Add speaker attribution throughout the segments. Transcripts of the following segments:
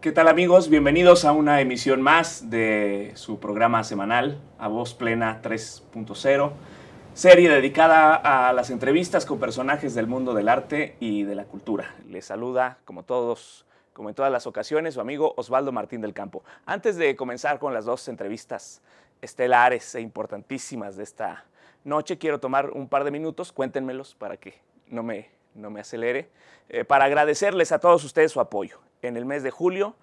Speaker 1: ¿Qué tal amigos? Bienvenidos a una emisión más de su programa semanal A Voz Plena 3.0, serie dedicada a las entrevistas con personajes del mundo del arte y de la cultura. Les saluda, como todos, como en todas las ocasiones, su amigo Osvaldo Martín del Campo. Antes de comenzar con las dos entrevistas estelares e importantísimas de esta noche. Quiero tomar un par de minutos, cuéntenmelos para que no me, no me acelere, eh, para agradecerles a todos ustedes su apoyo. En el mes de julio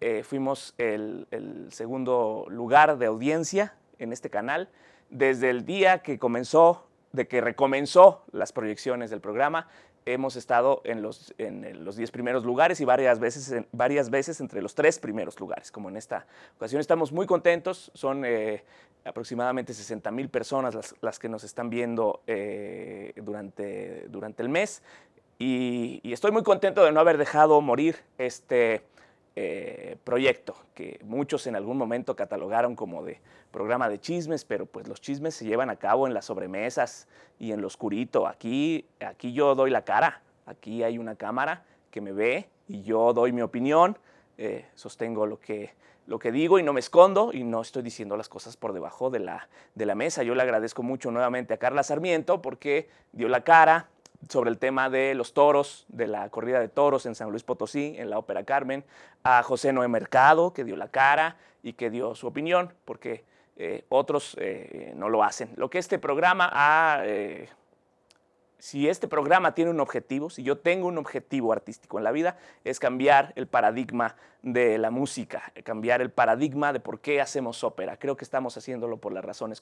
Speaker 1: eh, fuimos el, el segundo lugar de audiencia en este canal. Desde el día que comenzó de que recomenzó las proyecciones del programa hemos estado en los, en los 10 primeros lugares y varias veces, en, varias veces entre los 3 primeros lugares, como en esta ocasión. Estamos muy contentos, son eh, aproximadamente 60 mil personas las, que nos están viendo eh, durante, durante el mes y, estoy muy contento de no haber dejado morir este, eh, proyecto que muchos en algún momento catalogaron como de programa de chismes, pero pues los chismes se llevan a cabo en las sobremesas y en lo oscurito. Aquí, aquí yo doy la cara, aquí hay una cámara que me ve y yo doy mi opinión, eh, sostengo lo que, lo que digo y no me escondo y no estoy diciendo las cosas por debajo de la mesa. Yo le agradezco mucho nuevamente a Carla Sarmiento porque dio la cara, sobre el tema de los toros, de la corrida de toros en San Luis Potosí, en la Ópera Carmen, a José Noé Mercado, que dio la cara y que dio su opinión, porque eh, otros eh, no lo hacen. Lo que este programa ha... Eh, si este programa tiene un objetivo, si yo tengo un objetivo artístico en la vida, es cambiar el paradigma de la música, cambiar el paradigma de por qué hacemos ópera. Creo que estamos haciéndolo por las razones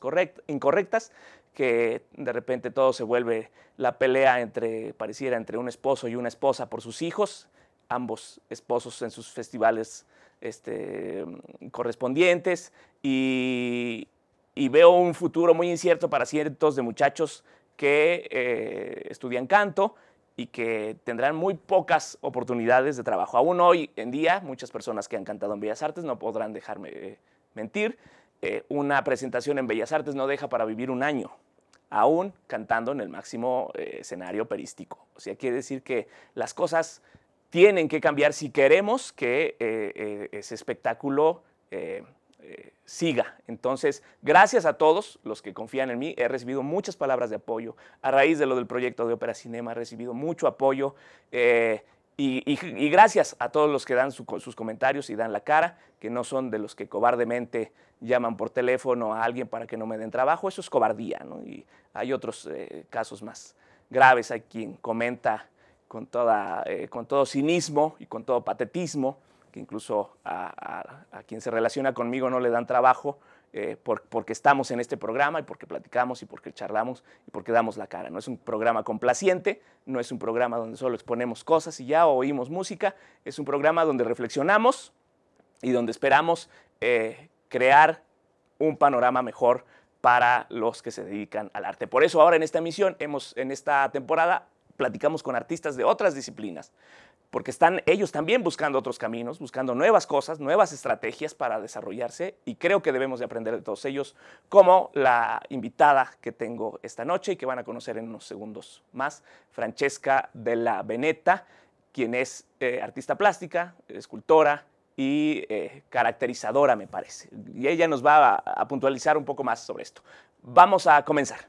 Speaker 1: incorrectas, que de repente todo se vuelve la pelea entre, pareciera, entre un esposo y una esposa por sus hijos, ambos esposos en sus festivales este, correspondientes, y, veo un futuro muy incierto para ciertos de muchachos que eh, estudian canto y que tendrán muy pocas oportunidades de trabajo. Aún hoy en día, muchas personas que han cantado en Bellas Artes no podrán dejarme eh, mentir. Eh, una presentación en Bellas Artes no deja para vivir un año, aún cantando en el máximo escenario perístico. O sea, quiere decir que las cosas tienen que cambiar si queremos que ese espectáculo siga. Entonces, gracias a todos los que confían en mí. He recibido muchas palabras de apoyo. A raíz de lo del proyecto de Ópera Cinema, he recibido mucho apoyo. Eh, y, gracias a todos los que dan sus comentarios y dan la cara, que no son de los que cobardemente llaman por teléfono a alguien para que no me den trabajo. Eso es cobardía, Y hay otros eh, casos más graves. Hay quien comenta con eh, todo cinismo y con todo patetismo que incluso a, quien se relaciona conmigo no le dan trabajo, eh, porque estamos en este programa y porque platicamos y porque charlamos y porque damos la cara. No es un programa complaciente, no es un programa donde solo exponemos cosas y ya oímos música, es un programa donde reflexionamos y donde esperamos eh, crear un panorama mejor para los que se dedican al arte. Por eso ahora en esta misión, hemos, en esta temporada, platicamos con artistas de otras disciplinas porque están ellos también buscando otros caminos, buscando nuevas cosas, nuevas estrategias para desarrollarse y creo que debemos de aprender de todos ellos, como la invitada que tengo esta noche y que van a conocer en unos segundos más, Francesca de la Veneta, quien es eh, artista plástica, escultora y eh, caracterizadora, me parece. Y ella nos va a puntualizar un poco más sobre esto. Vamos a comenzar.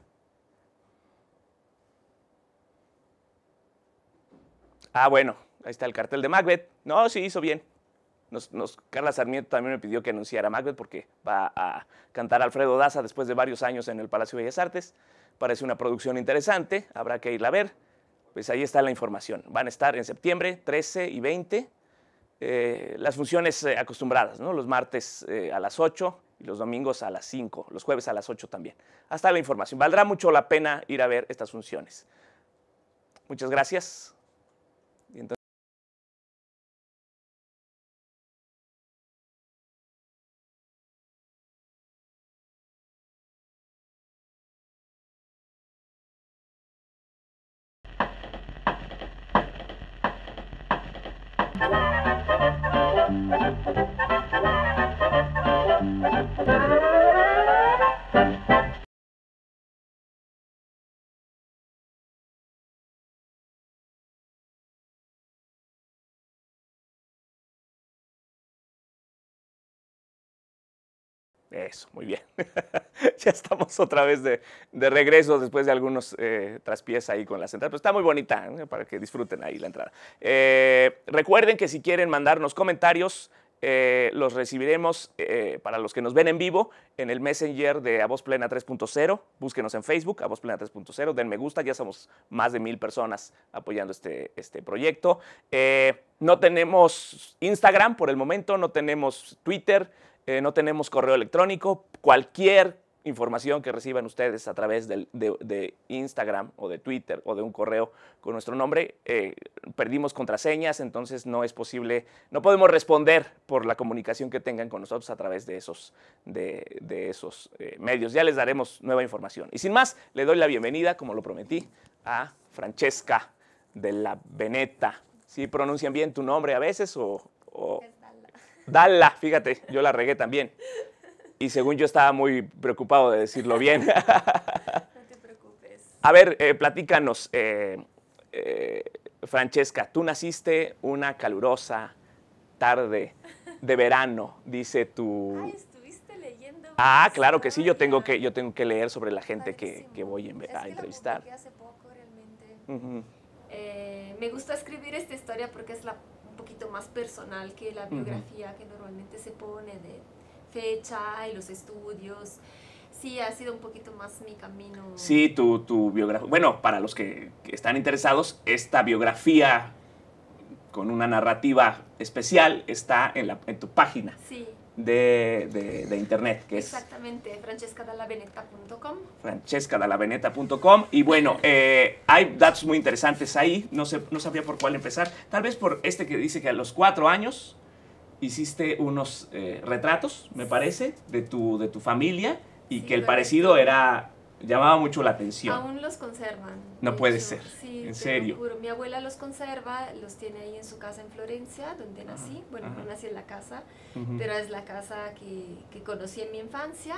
Speaker 1: Ah, bueno, Ahí está el cartel de Macbeth. No, sí, hizo bien. Carla Sarmiento también me pidió que anunciara Macbeth porque va a cantar Alfredo Daza después de varios años en el Palacio de Bellas Artes. Parece una producción interesante, habrá que irla a ver. Pues ahí está la información. Van a estar en septiembre 13 y 20. Eh, las funciones eh, acostumbradas, los martes eh, a las 8 y los domingos a las 5, los jueves a las 8 también. Hasta la información. Valdrá mucho la pena ir a ver estas funciones. Muchas gracias.
Speaker 2: Eso, muy bien. ya estamos
Speaker 1: otra vez de, regreso después de algunos eh, traspiés ahí con la entradas. Pero está muy bonita ¿eh? para que disfruten ahí la entrada. Eh, recuerden que si quieren mandarnos comentarios, eh, los recibiremos para los que nos ven en vivo en el Messenger de A Voz Plena 3.0. Búsquenos en Facebook, A Voz Plena 3.0. Den me gusta, ya somos más de mil personas apoyando este, este proyecto. no tenemos Instagram por el momento, no tenemos Twitter. Eh, no tenemos correo electrónico. Cualquier información que reciban ustedes a través de, Instagram o de Twitter o de un correo con nuestro nombre, eh, perdimos contraseñas, entonces no es posible, no podemos responder por la comunicación que tengan con nosotros a través de esos, de, esos eh, medios. Ya les daremos nueva información. Y sin más, le doy la bienvenida, como lo prometí, a Francesca de la Veneta. Si ¿Sí pronuncian bien tu nombre a veces o Dala, fíjate, yo la regué también. Y según yo estaba muy preocupado de decirlo bien. No te preocupes. A ver, eh, platícanos, eh, eh, Francesca, tú naciste una calurosa tarde de verano, dice tu... Ay, estuviste leyendo. Ah, claro que sí, yo tengo que, yo tengo que leer sobre la gente que, voy a, entrevistar.
Speaker 3: hace poco,
Speaker 2: realmente.
Speaker 3: me gusta escribir esta historia porque es la un poquito más personal que la biografía que normalmente se pone de fecha y los estudios. Sí, ha sido un poquito
Speaker 2: más mi camino.
Speaker 1: Sí, tu, tu biografía. Bueno, para los que están interesados, esta biografía con una narrativa especial está en, la, en tu página. Sí de, internet, que es...
Speaker 3: Exactamente, Francescadalaveneta.com.
Speaker 1: Francescadalaveneta.com Y bueno, eh, hay datos muy interesantes ahí, no, sé, no sabía por cuál empezar. Tal vez por este que dice que a los cuatro años hiciste unos eh, retratos, me parece, de tu, de tu familia y que el parecido era llamaba mucho la atención.
Speaker 3: Aún los conservan.
Speaker 1: No puede ser. Sí, en serio.
Speaker 3: Juro. Mi abuela los conserva, los tiene ahí en su casa en Florencia, donde nací. Bueno, no nací en la casa, pero es la casa que, que, conocí en mi infancia.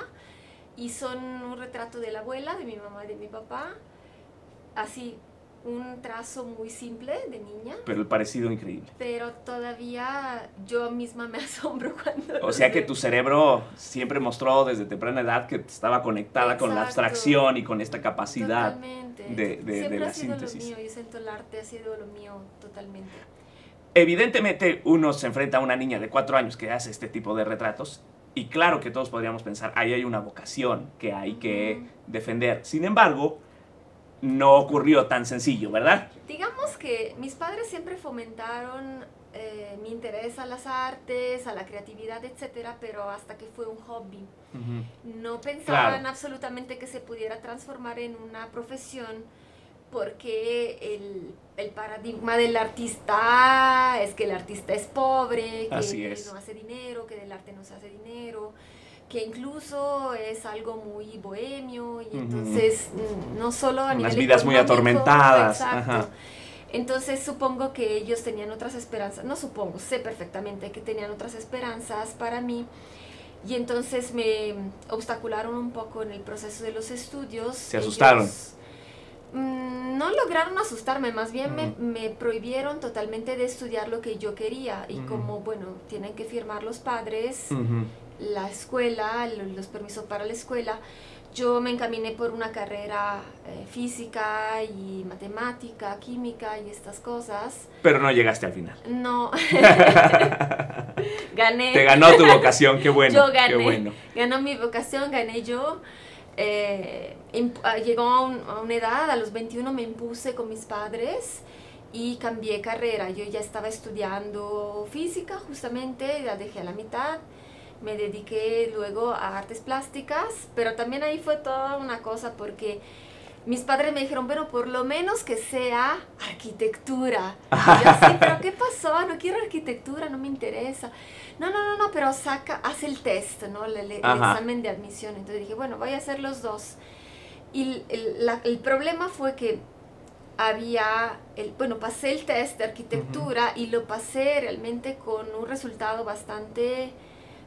Speaker 3: Y son un retrato de la abuela, de mi mamá y de mi papá. Así, un trazo muy simple de niña.
Speaker 1: Pero el parecido increíble.
Speaker 3: Pero todavía yo misma me asombro cuando o sea que
Speaker 1: tu cerebro siempre mostró desde temprana edad que estaba conectada con la abstracción y con esta capacidad totalmente. de, la ha sido Lo mío,
Speaker 3: Yo siento el arte ha sido
Speaker 2: lo mío totalmente.
Speaker 1: Evidentemente uno se enfrenta a una niña de cuatro años que hace este tipo de retratos y claro que todos podríamos pensar, ahí hay una vocación que hay que defender. Sin embargo, no ocurrió tan sencillo, ¿verdad?
Speaker 3: Digamos que mis padres siempre fomentaron eh, mi interés a las artes, a la creatividad, etcétera, pero hasta que fue un hobby. No pensaban absolutamente que se pudiera transformar en una profesión porque el, el, paradigma del artista es que el artista es pobre, que Así no hace dinero, que del arte no se hace dinero, que incluso es algo muy bohemio
Speaker 2: y entonces
Speaker 3: mm, no solo a Unas vidas muy atormentadas. Ajá entonces supongo que ellos tenían otras esperanzas, no supongo, sé perfectamente que tenían otras esperanzas para mí y entonces me obstacularon un poco en el proceso de los estudios. ¿Se asustaron? Mm, no lograron asustarme, más bien me, prohibieron totalmente de estudiar lo que yo quería y como, bueno, tienen que firmar los padres, la escuela, los permisos para la escuela. Yo me encaminé por una carrera eh, física y matemática, química y estas cosas. Pero
Speaker 1: no llegaste al final. No.
Speaker 3: gané. Te ganó tu vocación, qué bueno. Yo gané. Qué bueno. Ganó mi vocación, gané yo. Eh, ah, llegó a una edad, a los 21 me impuse con mis padres y cambié carrera. Yo ya estaba estudiando física, justamente, la dejé a la mitad me dediqué luego a artes plásticas, pero también ahí fue toda una cosa porque mis padres me dijeron, bueno, por lo menos que sea arquitectura. Y yo, así, pero ¿qué pasó? No quiero arquitectura, no me interesa. No, no, no, no, pero saca, hace el test, ¿no? El, examen de admisión. Entonces dije, bueno, voy a hacer los dos. Y el, problema fue que había, el, bueno, pasé el test de arquitectura y lo pasé realmente con un resultado bastante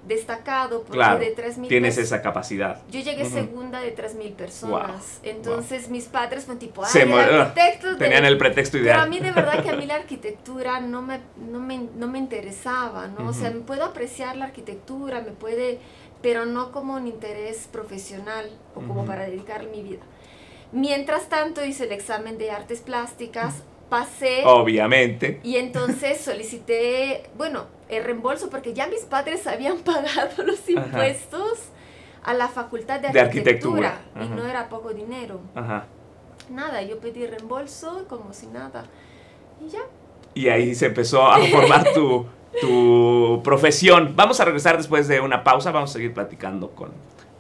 Speaker 3: destacado porque de 3000 tienes esa
Speaker 1: capacidad. Yo llegué segunda
Speaker 3: de 3000 personas. Entonces mis padres fueron tipo, ah, tenían el pretexto ideal. Pero a mí de verdad que a mí la arquitectura no me no me, interesaba, ¿no? O sea, me puedo apreciar la arquitectura, me puede, pero no como un interés profesional o como para dedicar mi vida. Mientras tanto hice el examen de artes plásticas, pasé.
Speaker 1: Obviamente.
Speaker 3: Y entonces solicité, bueno, el reembolso porque ya mis padres habían pagado los impuestos a la facultad de, arquitectura, y no era poco dinero. Nada, yo pedí reembolso como si nada.
Speaker 2: Y ya.
Speaker 1: Y ahí se empezó a formar tu, tu profesión. Vamos a regresar después de una pausa, vamos a seguir platicando con,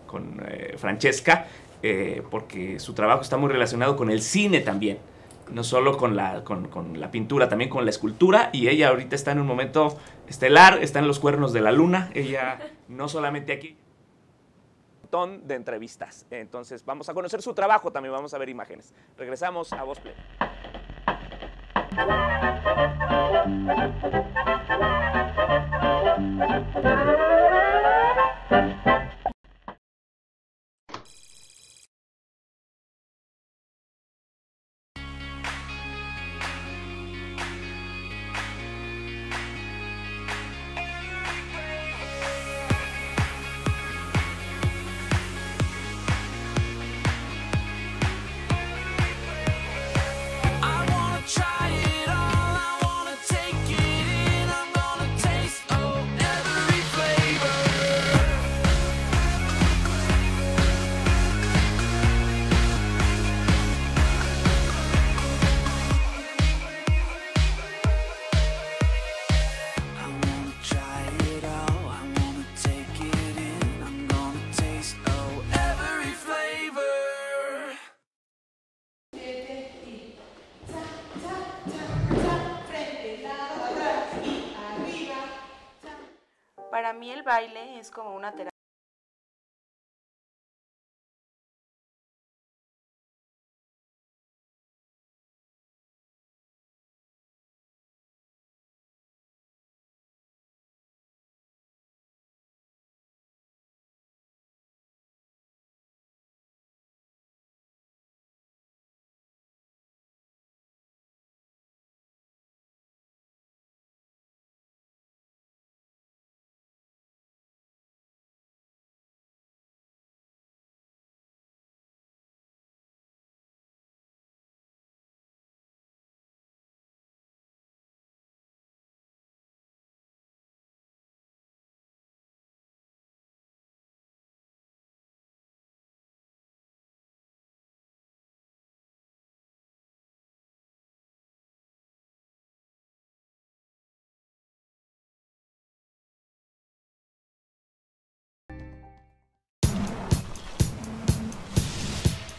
Speaker 1: con eh, Francesca, eh, porque su trabajo está muy relacionado con el cine también no solo con la, con, con la pintura, también con la escultura. Y ella ahorita está en un momento estelar, está en los cuernos de la luna, ella no solamente aquí. de entrevistas, entonces vamos a conocer su trabajo, también vamos a ver imágenes. Regresamos a Voz Play.
Speaker 4: mí el baile es como una terapia.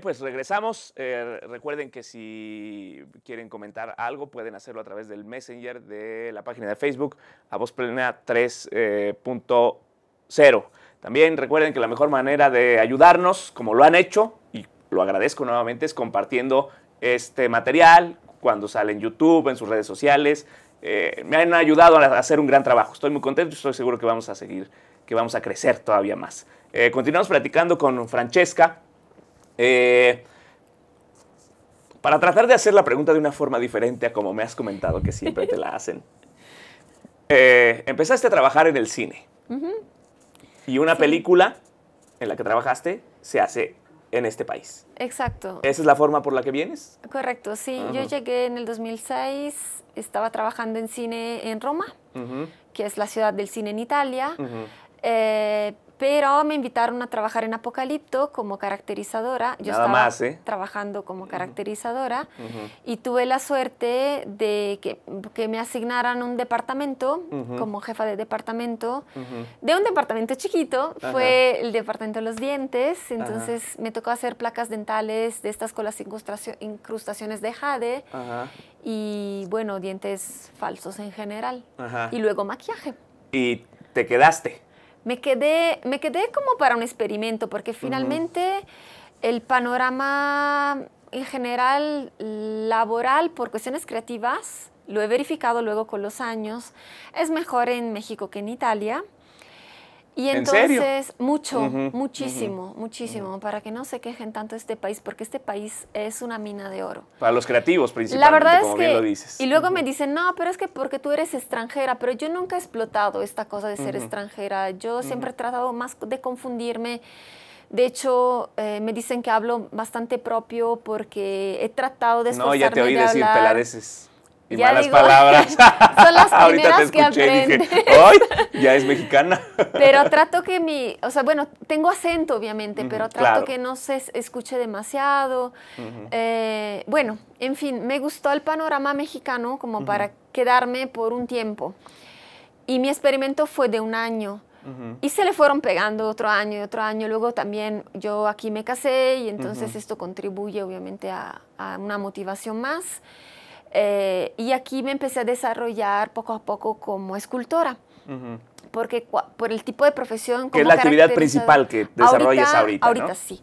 Speaker 1: pues regresamos. Eh, recuerden que si quieren comentar algo, pueden hacerlo a través del Messenger de la página de Facebook, a voz plena 3.0. Eh, También recuerden que la mejor manera de ayudarnos, como lo han hecho, y lo agradezco nuevamente, es compartiendo este material cuando sale en YouTube, en sus redes sociales. Eh, me han ayudado a hacer un gran trabajo. Estoy muy contento y estoy seguro que vamos a seguir, que vamos a crecer todavía más. continuamos platicando con Francesca eh, para tratar de hacer la pregunta de una forma diferente a como me has comentado que siempre te la hacen, eh, empezaste a trabajar en el cine. Y una película en la que trabajaste se hace en este país.
Speaker 3: Exacto. ¿Esa
Speaker 1: es la forma por la que vienes?
Speaker 3: Correcto, sí. Yo llegué en el 2006, estaba trabajando en cine en Roma, que es la ciudad del cine en Italia. Pero me invitaron a trabajar en Apocalipto como caracterizadora. Yo estaba ¿eh? trabajando como caracterizadora y tuve la suerte de que, me asignaran un departamento como jefa de departamento. De un departamento chiquito, fue el departamento de los dientes. Entonces me tocó hacer placas dentales de estas con las incrustaciones de jade. Y bueno, dientes falsos en general. Y luego maquillaje.
Speaker 1: ¿Y te quedaste?
Speaker 3: me quedé, me quedé como para un experimento, porque finalmente el panorama en general laboral por cuestiones creativas, lo he verificado luego con los años, es mejor en México que en Italia. Y entonces, mucho, muchísimo, muchísimo, para que no se quejen tanto este país, porque este país es una mina de oro.
Speaker 1: Para los creativos,
Speaker 3: principalmente, la bien Y luego me dicen, no, pero es que porque tú eres extranjera, pero yo nunca he explotado esta cosa de ser extranjera. Yo siempre he tratado más de confundirme. De hecho, eh, me dicen que hablo bastante propio porque he tratado de No, ya te oí decir
Speaker 1: peladeces y malas palabras. Son las primeras que y Ya es mexicana. pero
Speaker 3: trato que mi, o sea, bueno, tengo acento obviamente, pero trato que no se escuche demasiado. Eh, bueno, en fin, me gustó el panorama mexicano como para quedarme por un tiempo. Y mi experimento fue de un año. Y se le fueron pegando otro año y otro año. Luego también yo aquí me casé y entonces esto contribuye obviamente a, a una motivación más. Eh, y aquí me empecé a desarrollar poco a poco como escultora. Porque por el tipo de profesión... Que es la actividad principal que desarrollas ahorita. Ahorita, ahorita sí.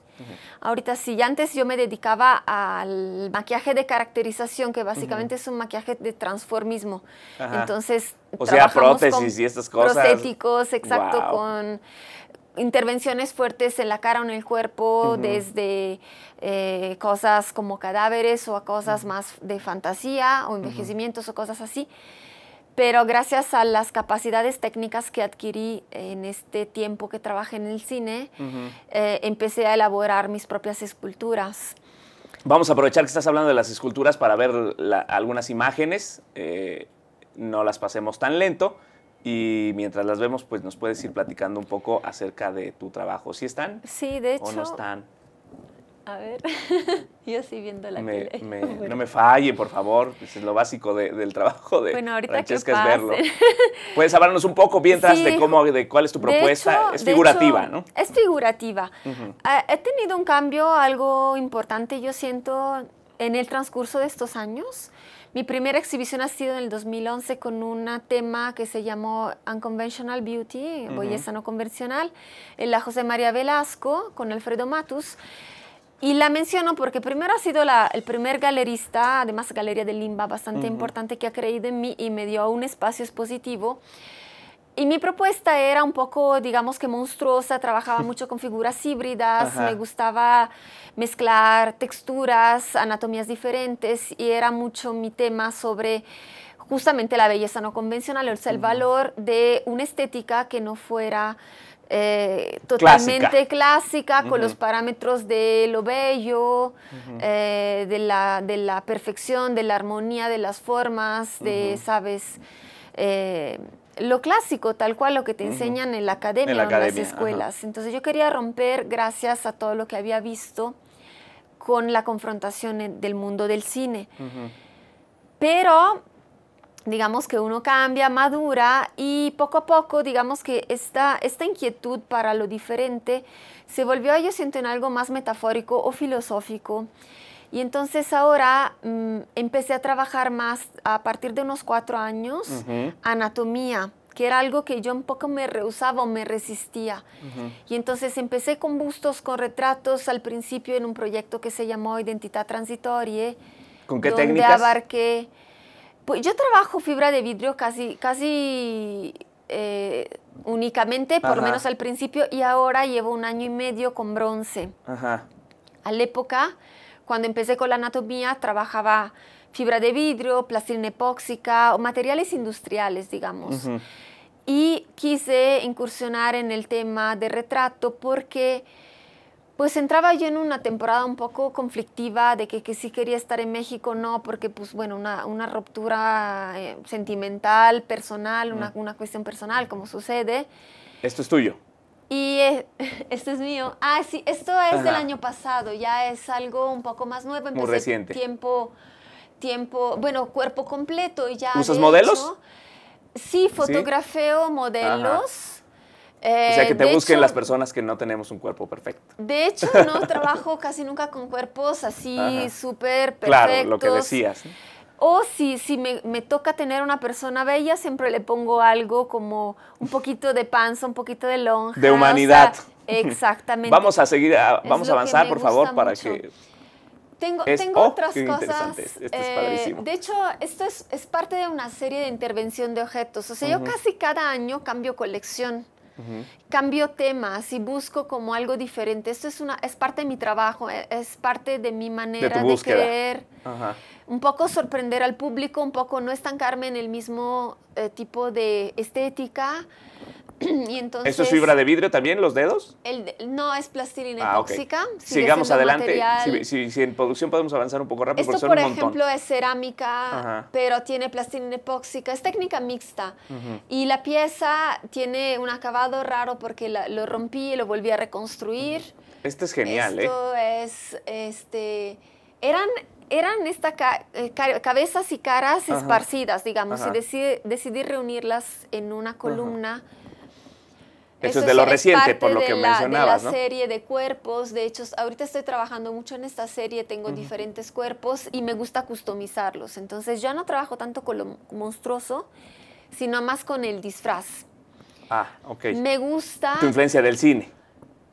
Speaker 3: Ahorita sí. Y Antes yo me dedicaba al maquillaje de caracterización, que básicamente es un maquillaje de transformismo. Entonces... O sea, prótesis y estas cosas. Prostéticos, exacto, con intervenciones fuertes en la cara o en el cuerpo, desde eh, cosas como cadáveres o a cosas más de fantasía o envejecimientos o cosas así. Pero gracias a las capacidades técnicas que adquirí en este tiempo que trabajé en el cine, eh, empecé a elaborar mis propias esculturas.
Speaker 1: Vamos a aprovechar que estás hablando de las esculturas para ver algunas imágenes. Eh, no las pasemos tan lento y mientras las vemos, pues nos puedes ir platicando un poco acerca de tu trabajo. ¿Sí están? Sí,
Speaker 3: de hecho. ¿O no están? A ver, yo sí viendo la me, No me
Speaker 1: falle, por favor, pues, es lo básico del trabajo de bueno, ahorita Francesca es verlo. Puedes hablarnos un poco mientras de cómo, de cuál es tu propuesta. es figurativa, ¿no? Es
Speaker 3: figurativa. Ah, he tenido un cambio, algo importante, yo siento, en el transcurso de estos años. Mi primera exhibición ha sido en el 2011 con un tema que se llamó Unconventional Beauty, belleza no convencional, en la José María Velasco con Alfredo Matus. Y la menciono porque primero ha sido el primer galerista, además Galería de Limba, bastante importante, que ha creído en mí y me dio un espacio expositivo. Y mi propuesta era un poco, digamos que monstruosa, trabajaba mucho con figuras híbridas, me gustaba mezclar texturas, anatomías diferentes y era mucho mi tema sobre justamente la belleza no convencional, o sea, el valor de una estética que no fuera eh, totalmente clásica, con los parámetros de lo bello, eh, de, la, de, la, perfección, de la armonía, de las formas, de, ¿sabes? Eh, lo clásico, tal cual lo que te enseñan en la academia o en las escuelas. Entonces yo quería romper, gracias a todo lo que había visto, con la confrontación del mundo del cine. Pero digamos que uno cambia, madura y poco a poco, digamos que esta, esta inquietud para lo diferente se volvió, yo siento, en algo más metafórico o filosófico y entonces ahora mm, empecé a trabajar más a partir de unos cuatro años anatomía que era algo que yo un poco me rehusaba o me resistía. Y entonces empecé con bustos, con retratos, al principio en un proyecto que se llamó Identidad Transitoria. ¿Con qué donde técnicas? abarqué... Pues yo trabajo fibra de vidrio casi, casi eh, únicamente, por lo menos al principio, y ahora llevo un año y medio con bronce. Ajá. A la época cuando empecé con la anatomía trabajaba fibra de vidrio, plastilina epóxica o materiales industriales, digamos. Y quise incursionar en el tema de retrato porque pues entraba yo en una temporada un poco conflictiva de que, que sí quería estar en México, no, porque pues bueno, una, ruptura eh, sentimental, personal, una cuestión personal, como sucede. Esto es tuyo. Y e, este es mío. Ah, sí, esto es del año pasado, ya es algo un poco más nuevo. Muy reciente. Tiempo, tiempo, bueno, cuerpo completo ya. ¿Usas modelos? sí, fotografeo modelos. o sea, que eh, te busquen las
Speaker 1: personas que no tenemos un cuerpo perfecto.
Speaker 3: De hecho, no trabajo casi nunca con cuerpos así súper perfectos. Claro, lo que decías. O si, si me, me, toca tener una persona bella, siempre le pongo algo como un poquito de panza, un poquito de lonja. De humanidad. exactamente. vamos
Speaker 1: a seguir, ah, vamos a avanzar, por favor, para que...
Speaker 3: Tengo, tengo oh, otras cosas. Eh, de hecho, esto es, es, parte de una serie de intervención de objetos. O sea, yo casi cada año cambio colección cambio temas y busco como algo diferente. Esto es, una, es parte de mi trabajo, e, es parte de mi manera de, querer. creer. Un poco sorprender al público, un poco no estancarme en el mismo eh, tipo de estética, ¿Esto es fibra de
Speaker 1: vidrio también, los dedos?
Speaker 3: no, es plastilina ah, epóxica Sigamos adelante.
Speaker 1: Si, en producción podemos avanzar un poco rápido. Esto, por ejemplo,
Speaker 3: es cerámica, pero tiene plastilina epóxica. Es técnica mixta. Y la pieza tiene un acabado raro porque lo rompí y lo volví a reconstruir.
Speaker 1: Este es genial, ¿eh?
Speaker 3: es, este, eran eran eh, cabezas y caras esparcidas, digamos, y decidí reunirlas en una columna. Eso, es de lo reciente, por lo que la, mencionabas. De la serie de cuerpos, de hecho, ahorita estoy trabajando mucho en esta serie, tengo diferentes cuerpos y me gusta customizarlos. Entonces ya no trabajo tanto con lo monstruoso, sino más con el disfraz.
Speaker 1: Ah, ok. Me
Speaker 3: gusta... Tu
Speaker 1: influencia del cine.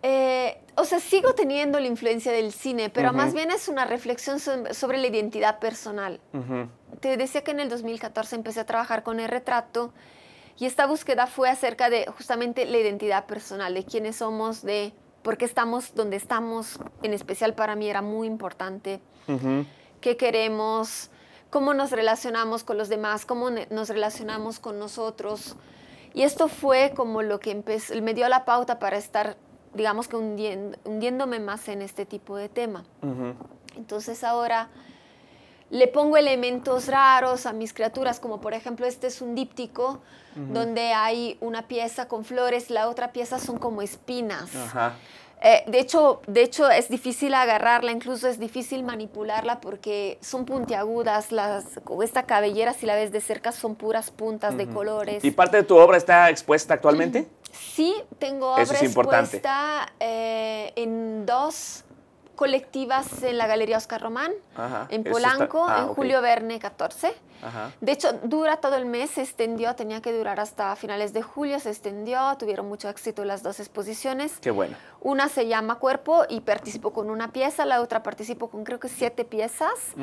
Speaker 3: Eh, o sea, sigo teniendo la influencia del cine, pero más bien es una reflexión sobre la identidad personal. Te decía que en el 2014 empecé a trabajar con el retrato y esta búsqueda fue acerca de justamente la identidad personal, de quiénes somos, de por qué estamos donde estamos. En especial para mí era muy importante. ¿Qué queremos? ¿Cómo nos relacionamos con los demás? ¿Cómo nos relacionamos con nosotros? Y esto fue como lo que me dio la pauta para estar, digamos que hundiéndome más en este tipo de tema. Entonces ahora le pongo elementos raros a mis criaturas, como por ejemplo este es un díptico donde hay una pieza con flores, la otra pieza son como espinas. Eh, de, hecho, de hecho, es difícil agarrarla, incluso es difícil manipularla porque son puntiagudas, las, esta cabellera si la ves de cerca son puras puntas de colores. ¿Y
Speaker 1: parte de tu obra está expuesta actualmente?
Speaker 3: Sí, tengo obra Eso es importante. expuesta eh, en dos colectivas en la Galería Oscar Román, en Polanco, ah, en Julio Verne 14. De hecho, dura todo el mes, se extendió, tenía que durar hasta finales de julio, se extendió, tuvieron mucho éxito las dos exposiciones. Qué bueno. Una se llama Cuerpo y participó con una pieza, la otra participó con creo que siete piezas.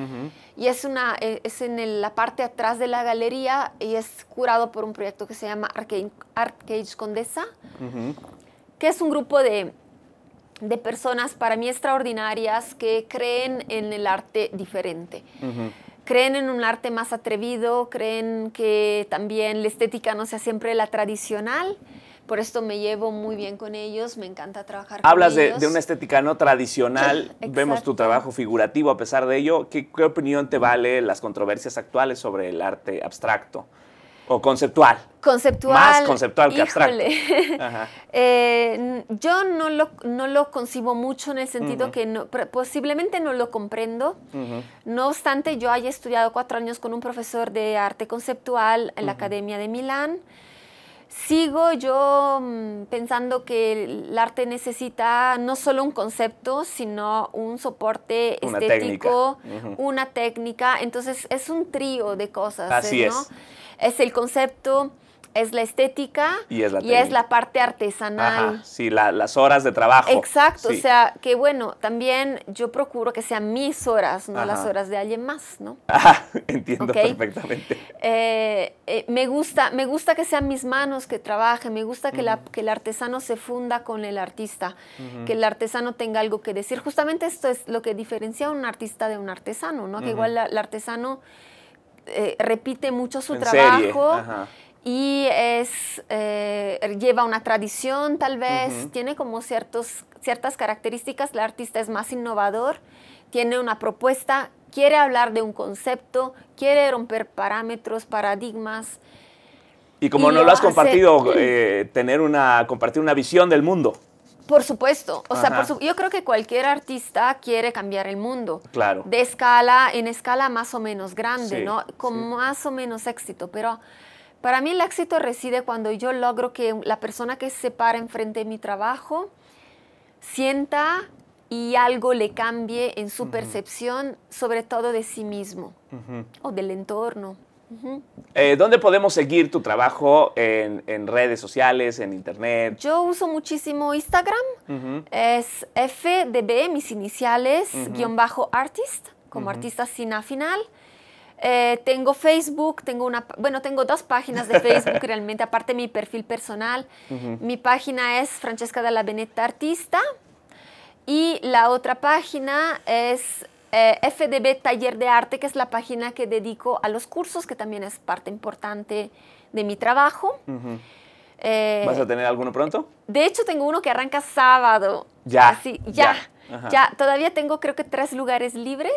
Speaker 3: Y es, una, eh, es en la parte atrás de la galería y es curado por un proyecto que se llama Arcade, Cage Condesa, que es un grupo de de personas para mí extraordinarias que creen en el arte diferente. Creen en un arte más atrevido, creen que también la estética no sea siempre la tradicional. Por esto me llevo muy bien con ellos, me encanta trabajar con ellos. Hablas de, una
Speaker 1: estética no tradicional, vemos tu trabajo figurativo a pesar de ello. ¿Qué, ¿Qué opinión te vale las controversias actuales sobre el arte abstracto? O conceptual.
Speaker 3: Conceptual. Más conceptual que abstracto. Eh, yo no lo, lo concibo mucho en el sentido que posiblemente no lo comprendo. No obstante, yo haya estudiado cuatro años con un profesor de arte conceptual en la Academia de Milán. Sigo yo mm, pensando que el arte necesita no solo un concepto, sino un soporte estético, una técnica. Entonces es un trío de cosas. Así es es el concepto, es la estética y es la, parte artesanal.
Speaker 1: sí, las horas de trabajo. Exacto, o sea,
Speaker 3: que bueno, también yo procuro que sean mis horas, no las horas de alguien más, ¿no?
Speaker 2: entiendo perfectamente.
Speaker 3: Eh, eh, me, gusta, me gusta que sean mis manos que trabajen, me gusta que, la, que el artesano se funda con el artista, que el artesano tenga algo que decir. Justamente esto es lo que diferencia a un artista de un artesano, ¿no? Que igual el artesano eh, repite mucho su trabajo y es, eh, lleva una tradición tal vez, tiene como ciertos, ciertas características, la artista es más innovador, tiene una propuesta, quiere hablar de un concepto, quiere romper parámetros, paradigmas.
Speaker 1: Y como no lo has compartido, eh, tener una, compartir una visión del mundo.
Speaker 3: Por supuesto, o sea, yo creo que cualquier artista quiere cambiar el mundo. Claro. De escala, en escala más o menos grande, ¿no? Con más o menos éxito, pero para mí el éxito reside cuando yo logro que la persona que se para enfrente de mi trabajo sienta y algo le cambie en su percepción, sobre todo de sí mismo o del entorno.
Speaker 1: Eh, ¿Dónde podemos seguir tu trabajo en, redes
Speaker 3: sociales, en internet? Yo uso muchísimo Instagram. Es FDB, mis iniciales, guión bajo artist, como artista sin afinal. Eh, tengo Facebook, tengo una, bueno, tengo dos páginas de Facebook realmente, aparte de mi perfil personal. Mi página es Francesca de la Veneta Artista y la otra página es eh, FDB Taller de Arte, que es la página que dedico a los cursos, que también es parte importante de mi trabajo. Eh, ¿Vas a
Speaker 1: tener alguno pronto?
Speaker 3: De hecho, tengo uno que arranca sábado. Ya. ya. Ya, todavía tengo creo que tres lugares libres.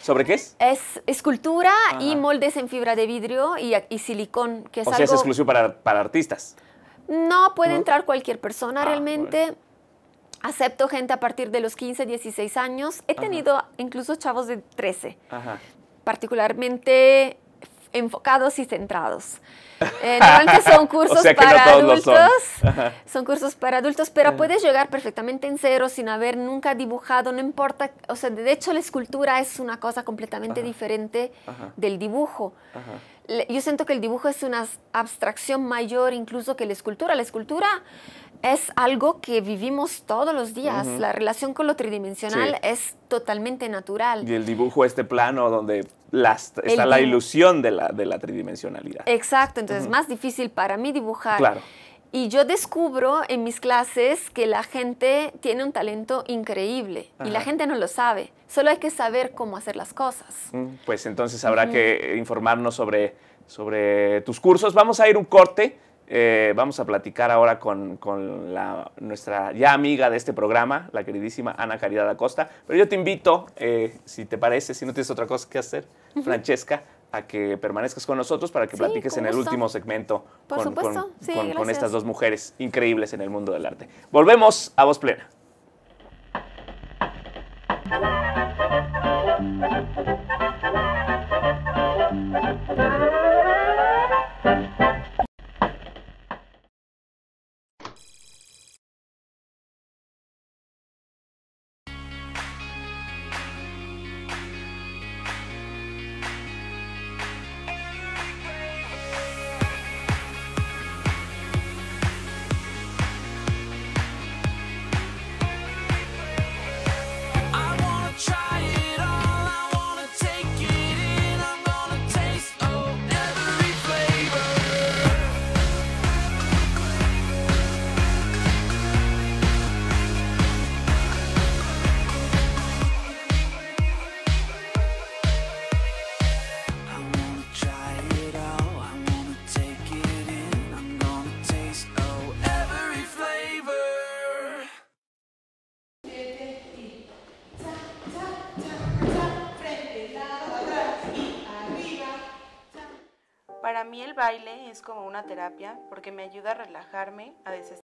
Speaker 3: ¿Sobre qué es? Es escultura y moldes en fibra de vidrio y, y silicón, que es o sea, es exclusivo
Speaker 1: para, artistas.
Speaker 3: No, puede entrar cualquier persona ah, realmente acepto gente a partir de los 15, 16 años. He tenido incluso chavos de 13, particularmente enfocados y centrados. Eh, normalmente son cursos para adultos, son. cursos para adultos, pero ah. puedes llegar perfectamente en cero sin haber nunca dibujado, no importa, o sea, de hecho la escultura es una cosa completamente diferente del dibujo yo siento que el dibujo es una abstracción mayor incluso que la escultura. La escultura es algo que vivimos todos los días. La relación con lo tridimensional es totalmente natural. Y
Speaker 1: el dibujo, este plano donde está la ilusión de la, tridimensionalidad.
Speaker 3: Exacto, entonces es más difícil para mí dibujar. Claro. Y yo descubro en mis clases que la gente tiene un talento increíble y la gente no lo sabe. Solo hay que saber cómo hacer las cosas.
Speaker 1: Mm, pues entonces habrá que informarnos sobre, sobre tus cursos. Vamos a ir un corte. Eh, vamos a platicar ahora con, nuestra ya amiga de este programa, la queridísima Ana Caridad Acosta. Pero yo te invito, eh, si te parece, si no tienes otra cosa que hacer, Francesca, a que permanezcas con nosotros para que platiques en el último segmento con, estas dos mujeres increíbles en el mundo del arte. Volvemos a Voz Plena.
Speaker 4: mí el baile es como una terapia porque me ayuda a
Speaker 2: relajarme, a desestresarme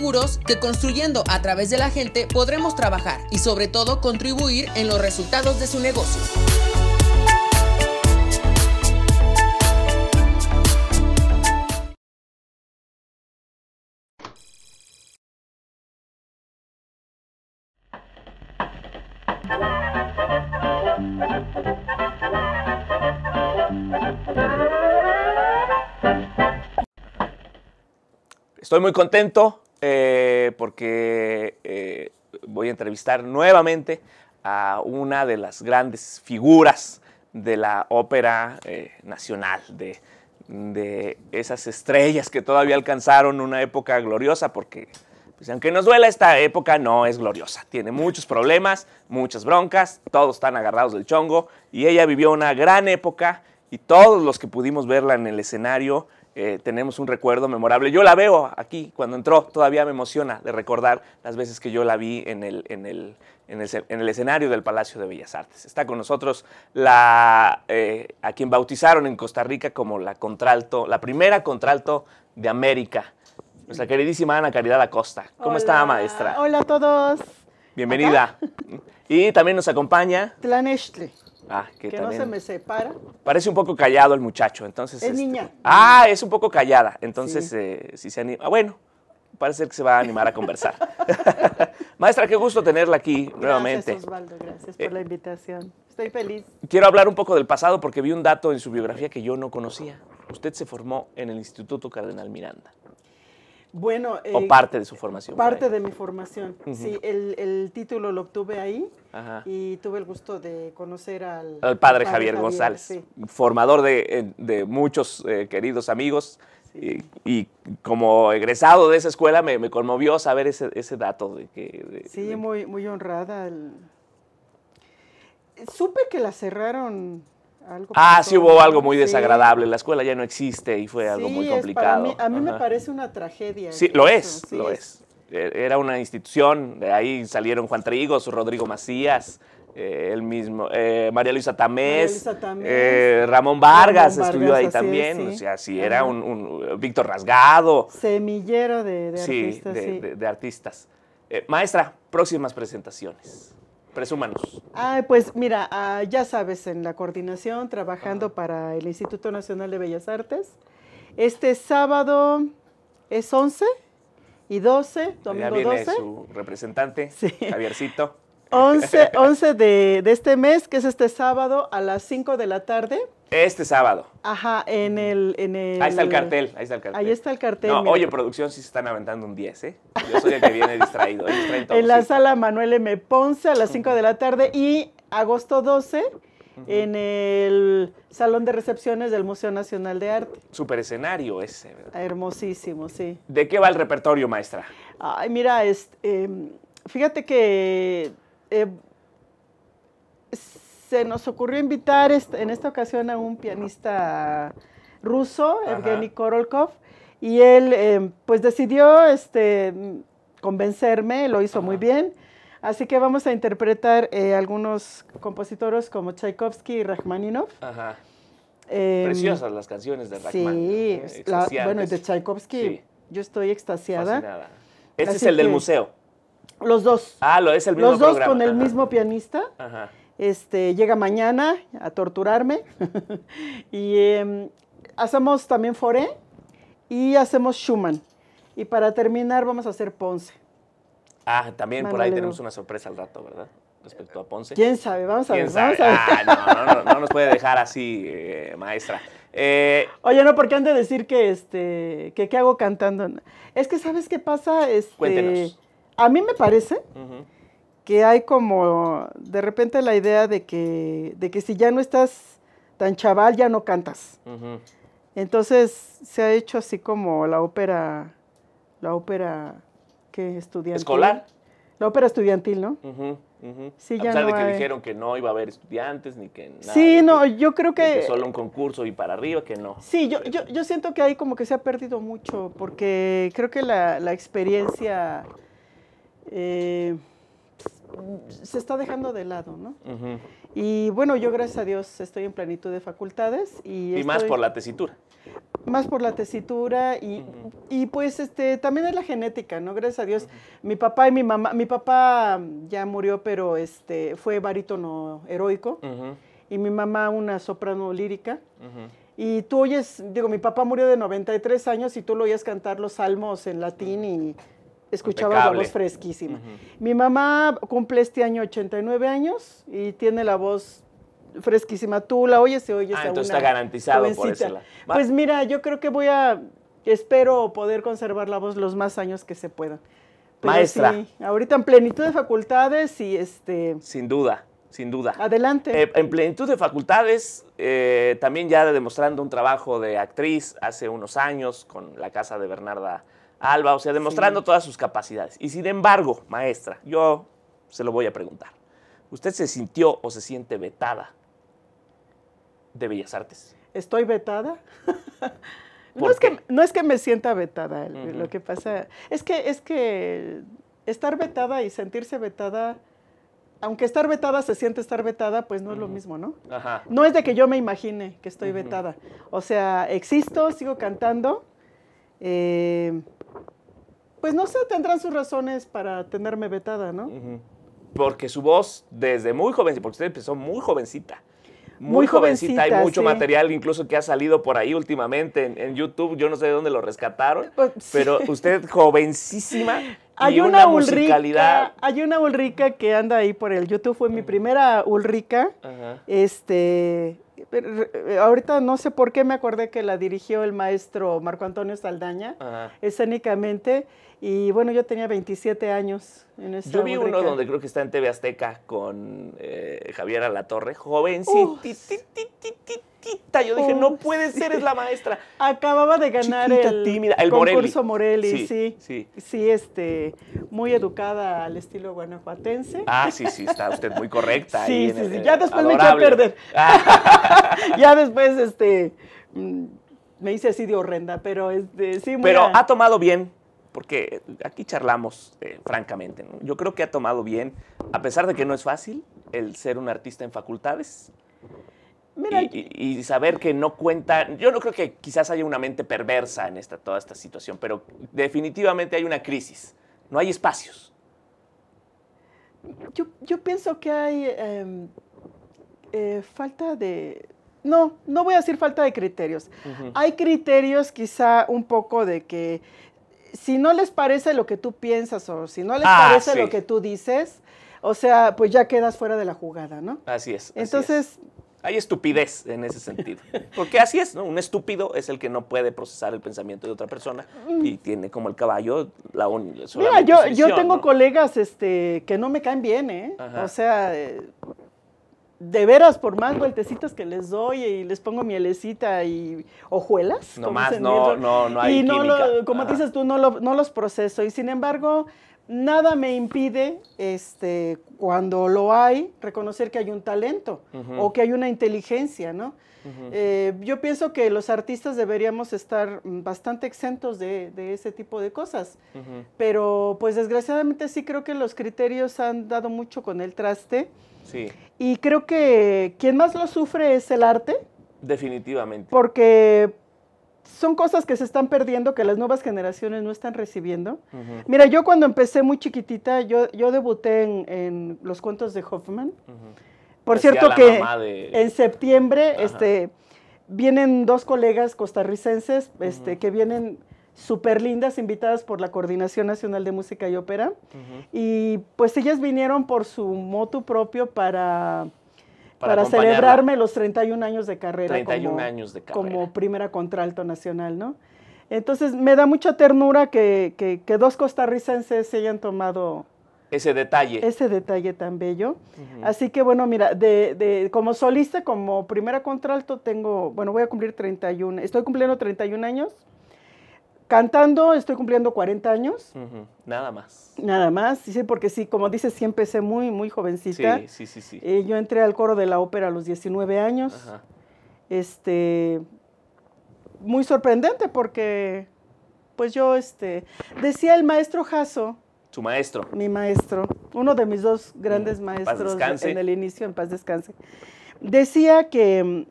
Speaker 5: seguros que construyendo a través de la gente podremos trabajar y sobre todo contribuir en los resultados de su negocio.
Speaker 1: Estoy muy contento eh, porque eh, voy a entrevistar nuevamente a una de las grandes figuras de la ópera eh, nacional, de, esas estrellas que todavía alcanzaron una época gloriosa, porque pues, aunque nos duela, esta época no es gloriosa. Tiene muchos problemas, muchas broncas, todos están agarrados del chongo, y ella vivió una gran época, y todos los que pudimos verla en el escenario, eh, tenemos un recuerdo memorable. Yo la veo aquí, cuando entró, todavía me emociona de recordar las veces que yo la vi en el, en el, en el, escenario del Palacio de Bellas Artes. Está con nosotros la, eh, a quien bautizaron en Costa Rica como la contralto, la primera contralto de América, nuestra queridísima Ana Caridad Acosta. ¿Cómo está, maestra?
Speaker 5: Hola a todos.
Speaker 1: Bienvenida. Y también nos acompaña...
Speaker 5: Tlanextle.
Speaker 1: Ah, que no se me separa. Parece un poco callado el muchacho, entonces. Es este, niña. Ah, es un poco callada, entonces eh, si se anima. Ah, bueno, parece que se va a animar a conversar. Maestra, qué gusto tenerla aquí nuevamente. Gracias,
Speaker 5: Osvaldo, gracias eh, por la invitación. Estoy feliz.
Speaker 1: Quiero hablar un poco del pasado porque vi un dato en su biografía que yo no conocía. Usted se formó en el Instituto Cardenal Miranda.
Speaker 5: Bueno, o eh, parte de su formación. Parte de mi formación. Sí, el, título lo obtuve ahí y tuve el gusto de conocer al, al padre, Javier, González,
Speaker 1: formador de, eh, muchos eh, queridos amigos. Y, como egresado de esa escuela me, conmovió saber ese, ese dato. De que, sí,
Speaker 5: Muy, muy honrada. Supe que la cerraron ah, sí hubo algo muy desagradable.
Speaker 1: La escuela ya no existe y fue algo muy complicado. a mí me parece
Speaker 5: una tragedia. Sí,
Speaker 1: lo es, lo es. E, era una institución, de ahí salieron Juan Trigos, Rodrigo Macías, el eh, mismo, eh, María Luisa Tamés, eh, Ramón, Vargas, estudió ahí también, o sea, sí, era un, Víctor Rasgado.
Speaker 5: Semillero de, artistas. sí.
Speaker 1: de artistas. maestra, próximas presentaciones. Presúmanos.
Speaker 5: pues mira, ah, ya sabes, en la coordinación, trabajando para el Instituto Nacional de Bellas Artes. Este sábado es 11 y 12, domingo ya viene su
Speaker 1: representante, Javiercito.
Speaker 5: 11, 11 de, este mes, que es este sábado a las 5 de la tarde.
Speaker 1: Este sábado.
Speaker 5: Ajá, en el, Ahí está el cartel,
Speaker 1: ahí está el cartel. Ahí está el cartel. No, oye, producción, sí se están aventando un 10, ¿eh? Yo soy el que viene distraído. distraído en la sala
Speaker 5: Manuel M. Ponce a las 5 de la tarde y agosto 12 en el Salón de Recepciones del Museo Nacional de Arte.
Speaker 1: Super escenario ese,
Speaker 5: ¿verdad? Hermosísimo, sí.
Speaker 1: ¿De qué va el repertorio,
Speaker 5: maestra? Ay, mira, este, em, fíjate que eh, se nos ocurrió invitar en esta ocasión a un pianista ruso, Evgeny Korolkov, y él eh, pues decidió este, convencerme, lo hizo muy bien. Así que vamos a interpretar eh, algunos compositores como Tchaikovsky y Rachmaninov. Em, Preciosas
Speaker 1: las canciones de Rachmaninoff. Sí, Bueno bueno, de
Speaker 5: Tchaikovsky yo estoy extasiada. Este es el del museo.
Speaker 1: Los dos. Ah, lo es el mismo Los dos con el
Speaker 5: mismo pianista. Ajá. Este, llega mañana a torturarme. y em, hacemos también Foré y hacemos Schumann. Y para terminar vamos a hacer Ponce.
Speaker 1: Ah, también por ahí tenemos una sorpresa al rato, ¿verdad? Respecto a Ponce.
Speaker 5: ¿Quién sabe? Vamos a ver. Ah,
Speaker 1: no, no, nos puede dejar así, eh, maestra. Eh,
Speaker 5: Oye, no, porque han de decir que este, que qué hago cantando. Es que, ¿sabes qué pasa? Este, cuéntenos a mí me parece que hay como de repente la idea de que, de que si ya no estás tan chaval, ya no cantas. Entonces se ha hecho así como la ópera, la ópera que estudiantil. Escolar. La ópera estudiantil, ¿no? a pesar de que dijeron
Speaker 1: que no iba a haber estudiantes ni que nada. Sí, no, yo creo que... que... Solo un concurso y para arriba,
Speaker 2: que no.
Speaker 5: Sí, yo, yo, yo, siento que ahí como que se ha perdido mucho, porque creo que la, la experiencia eh, se está dejando de lado, ¿no? Y bueno, yo gracias a Dios estoy en plenitud de facultades. Y, más por la tesitura. Más por la tesitura y, y, pues este, también es la genética, ¿no? Gracias a Dios. Mi papá y mi mamá, mi papá ya murió, pero este, fue barítono heroico y mi mamá una soprano lírica. Y tú oyes, digo, mi papá murió de 93 años y tú lo oías cantar los salmos en latín y Escuchaba la voz fresquísima. Mi mamá cumple este año 89 años y tiene la voz fresquísima. Tú la oyes se oyes ah, entonces está garantizado por eso. Pues mira, yo creo que voy a, espero poder conservar la voz los más años que se puedan. Maestra. Sí, ahorita en plenitud de facultades y este...
Speaker 1: Sin duda sin duda.
Speaker 5: Adelante. Eh,
Speaker 1: en plenitud de facultades, eh, también ya demostrando un trabajo de actriz hace unos años con la casa de Bernarda Alba, o sea, demostrando todas sus capacidades. Y sin embargo, maestra, yo se lo voy a preguntar. ¿Usted se sintió o se siente vetada de Bellas Artes?
Speaker 5: ¿Estoy vetada? no, es que, no, es que, me sienta vetada, lo que pasa es que, es que estar vetada y sentirse vetada aunque estar vetada se siente estar vetada, pues no es lo mismo, ¿no? Ajá. No es de que yo me imagine que estoy vetada. O sea, existo, sigo cantando. Eh, pues no sé, tendrán sus razones para tenerme vetada, ¿no?
Speaker 1: Porque su voz, desde muy jovencita, porque usted empezó muy jovencita. Muy, jovencita, hay mucho material incluso que ha salido por ahí últimamente en, YouTube, yo no sé de dónde lo rescataron, pues, pero usted jovencísima
Speaker 5: Hay una, Ulrica, hay una Ulrica que anda ahí por el YouTube, fue mi primera Ulrica. Este, ahorita no sé por qué me acordé que la dirigió el maestro Marco Antonio Saldaña, escénicamente. Y bueno, yo tenía 27 años en esta Yo vi uno donde
Speaker 1: creo que está en TV Azteca con eh, Javier Alatorre, joven, Sí,
Speaker 5: sí, yo dije, no oh, puede ser, es la maestra. Acababa de ganar el, concurso Morelli, sí, sí, sí. este, muy educada al estilo guanajuatense. Ah, sí, sí, está usted muy correcta. sí, sí, sí. Ya después me eché a perder. ya después, este, mm, me hice así de horrenda, pero este, sí. Muy pero ha
Speaker 1: tomado bien porque aquí charlamos eh, francamente. ¿no? Yo creo que ha tomado bien, a pesar de que no es fácil el ser un artista en facultades, y, saber que no cuenta, yo no creo que quizás haya una mente perversa en esta, toda esta situación, pero definitivamente hay una crisis, no hay espacios.
Speaker 5: Yo, pienso que hay em, eh, falta de, no, no voy a decir falta de criterios. Hay criterios quizá un poco de que si no les parece lo que tú piensas o si no les ah, parece lo que tú dices, o sea, pues ya quedas fuera de la jugada, ¿no? Así es. Entonces,
Speaker 1: hay estupidez en ese sentido. Porque así es, ¿no? Un estúpido es el que no puede procesar el pensamiento de otra persona y mm. tiene como el caballo la
Speaker 3: única. Mira, yo, tengo
Speaker 5: colegas este, que no me caen bien, ¿eh? O sea, de veras, por más vueltecitas que les doy y les pongo mielecita y hojuelas. No más, no, no, no, hay Y no Lo, como dices tú, no, no los proceso. Y sin embargo, nada me impide, este, cuando lo hay, reconocer que hay un talento o que hay una inteligencia, ¿no? Eh, yo pienso que los artistas deberíamos estar mm, bastante exentos de, ese tipo de cosas, pero pues desgraciadamente sí creo que los criterios han dado mucho con el traste. Sí. Y creo que quien más lo sufre es el arte.
Speaker 1: Definitivamente.
Speaker 5: Porque son cosas que se están perdiendo, que las nuevas generaciones no están recibiendo. Mira, yo cuando empecé muy chiquitita, yo, yo debuté en, los cuentos de Hoffman. Por cierto que en septiembre este, vienen dos colegas costarricenses este, que vienen súper lindas, invitadas por la Coordinación Nacional de Música y Ópera. Y pues ellas vinieron por su moto propio para para, celebrarme los 31 años de carrera. 31 años de carrera. Como primera contralto nacional, ¿no? Entonces me da mucha ternura que, que, dos costarricenses se hayan tomado
Speaker 1: ese detalle. Ese
Speaker 5: detalle tan bello. Así que bueno, mira, de, de, como solista, como primera contralto, tengo, bueno, voy a cumplir 31, estoy cumpliendo 31 años Cantando estoy cumpliendo 40 años.
Speaker 1: Nada más.
Speaker 5: Nada más, sí, porque sí, como dices, sí empecé muy, muy jovencita. Sí, sí, sí. sí. Eh, yo entré al coro de la ópera a los 19 años. Este, muy sorprendente porque, pues yo, este, decía el maestro Jasso. Su maestro. Mi maestro, uno de mis dos grandes mm, maestros en el inicio, en paz descanse. Decía que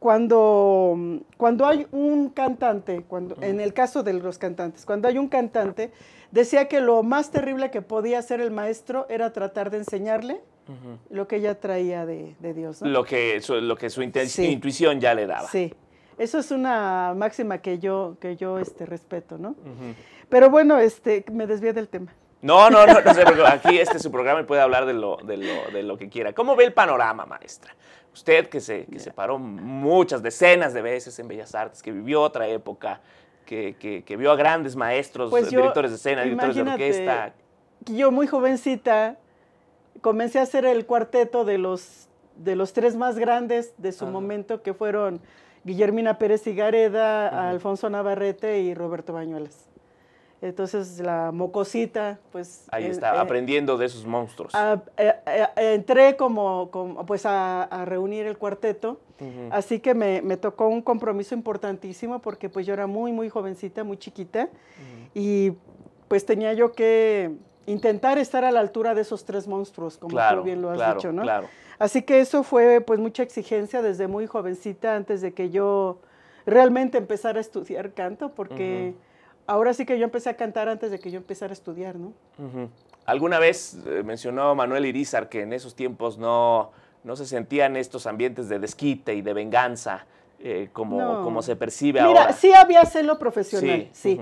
Speaker 5: cuando, cuando hay un cantante, cuando, en el caso de los cantantes, cuando hay un cantante, decía que lo más terrible que podía hacer el maestro era tratar de enseñarle lo que ella traía de, Dios. Lo
Speaker 1: que su, lo que su intuición ya le daba.
Speaker 5: Sí, eso es una máxima que yo, que yo este, respeto, ¿no? Pero bueno, este, me desvié del tema. No, no,
Speaker 1: no, no sé, aquí este es su programa y puede hablar de lo, de lo que quiera. ¿Cómo ve el panorama, maestra? usted que, se, paró muchas decenas de veces en Bellas Artes, que vivió otra época, que, vio a grandes maestros, pues
Speaker 5: directores de escena, directores de orquesta. yo muy jovencita comencé a hacer el cuarteto de los, de los tres más grandes de su ah. momento, que fueron Guillermina Pérez y Gareda, Alfonso Navarrete y Roberto Bañuelas. Entonces la mocosita, pues... Ahí eh, está, eh,
Speaker 1: aprendiendo de esos monstruos.
Speaker 5: Eh, entré como, pues a, reunir el cuarteto, así que me, tocó un compromiso importantísimo porque pues yo era muy, muy jovencita, muy chiquita, y pues tenía yo que intentar estar a la altura de esos tres monstruos, como tú bien lo has dicho, ¿no? Claro. Así que eso fue pues mucha exigencia desde muy jovencita, antes de que yo realmente empezara a estudiar canto, porque ahora sí que yo empecé a cantar antes de que yo empezara a estudiar, ¿no?
Speaker 1: Alguna vez eh, mencionó Manuel Irizar que en esos tiempos no, no se sentían estos ambientes de desquite y de venganza eh, como, como se percibe ahora. Mira, sí
Speaker 5: había celo profesional, sí,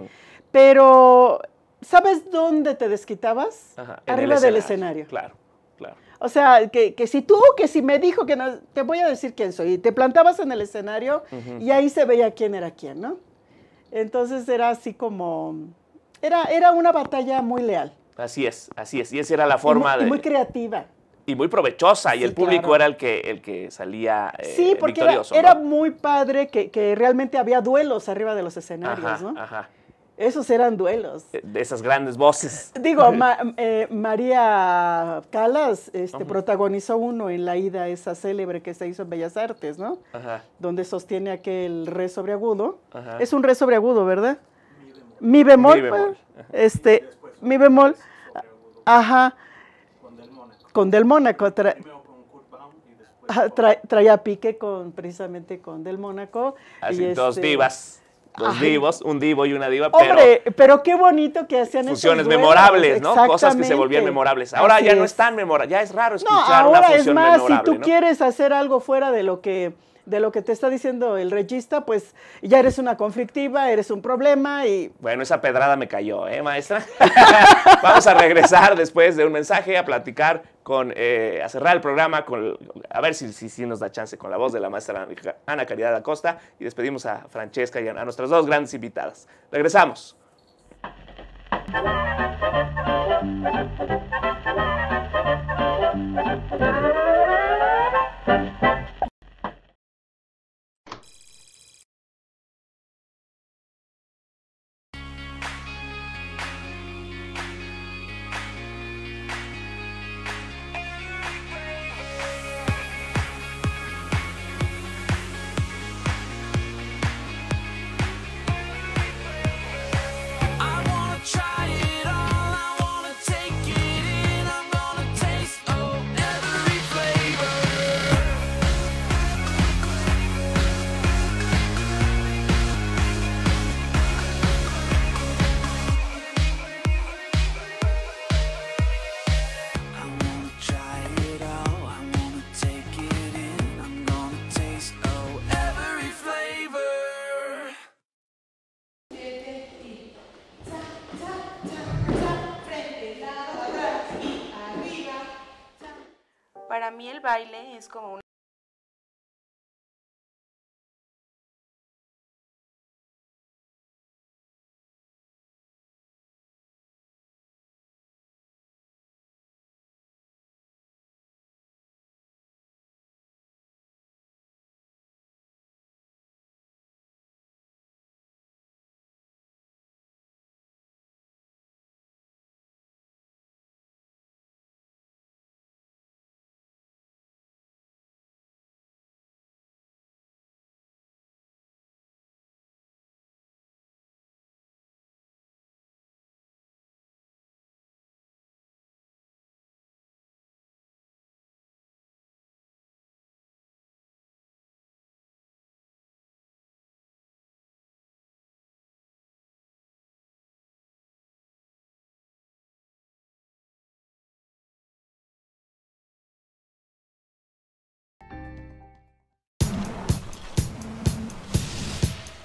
Speaker 5: pero ¿sabes dónde te desquitabas? Arriba del escenario. Claro, claro. O sea, que, si tú, que si me dijo que no, te voy a decir quién soy, te plantabas en el escenario y ahí se veía quién era quién, ¿no? Entonces era así como, era, era una batalla muy leal.
Speaker 1: Así es, así es. Y esa era la forma de... Y muy
Speaker 5: creativa.
Speaker 1: Y muy provechosa, y el público era el que, el que salía eh, Sí, porque era,
Speaker 5: muy padre que, que, realmente había duelos arriba de los escenarios, ¿no? Ajá. Esos eran duelos.
Speaker 1: Eh, de esas grandes voces. Digo,
Speaker 5: eh, María Calas este, protagonizó uno en la ida esa célebre que se hizo en Bellas Artes, ¿no? Ajá. Donde sostiene aquel re sobre agudo. Es un re sobre agudo, ¿verdad? Mi bemol. Mi este, mi bemol. Pues, este, ajá. Con Del Mónaco. Con Del Mónaco. traía pique con, precisamente con Del Mónaco. Así, dos vivas.
Speaker 1: Este, Dos divos, un divo y una diva. Hombre,
Speaker 5: pero, qué bonito que hacían Fusiones Funciones memorables, ¿no? Cosas que se volvían memorables. Ahora ya no están memorables. ya es raro
Speaker 1: escuchar no, ahora es más, Si tú quieres
Speaker 5: hacer algo fuera de lo que de lo que te está diciendo el regista, pues ya eres una conflictiva, eres un problema y...
Speaker 1: Bueno, esa pedrada me cayó, ¿eh, maestra? Vamos a regresar después de un mensaje a platicar con, eh, a cerrar el programa, con, a ver si, si, nos da chance con la voz de la maestra Ana Caridad Acosta y despedimos a Francesca y a, a nuestras dos grandes invitadas. Regresamos.
Speaker 2: A mí el baile es como una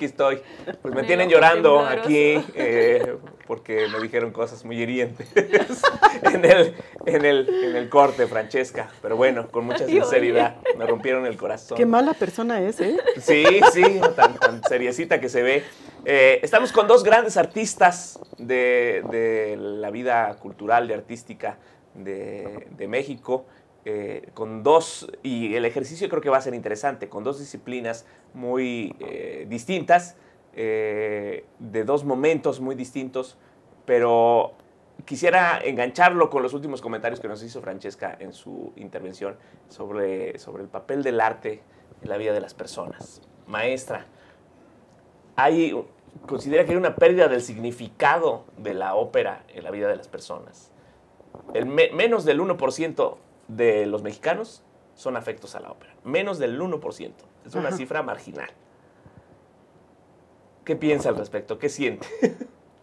Speaker 1: aquí estoy. Pues me, tienen llorando aquí eh, porque me dijeron cosas muy hirientes en, el, corte, Francesca. Pero bueno, con mucha sinceridad, me rompieron el corazón. Qué mala
Speaker 5: persona es, ¿eh? Sí, sí,
Speaker 1: tan, seriecita que se ve. Eh, estamos con dos grandes artistas de, la vida cultural y artística de, de México. Eh, con dos, y el ejercicio creo que va a ser interesante, con dos disciplinas muy eh, distintas, eh, de dos momentos muy distintos, pero quisiera engancharlo con los últimos comentarios que nos hizo Francesca en su intervención sobre, sobre el papel del arte en la vida de las personas. Maestra, hay, considera que hay una pérdida del significado de la ópera en la vida de las personas. El menos del 1% de los mexicanos son afectos a la ópera, menos del 1%. Es una cifra marginal. ¿Qué piensa al respecto? ¿Qué siente?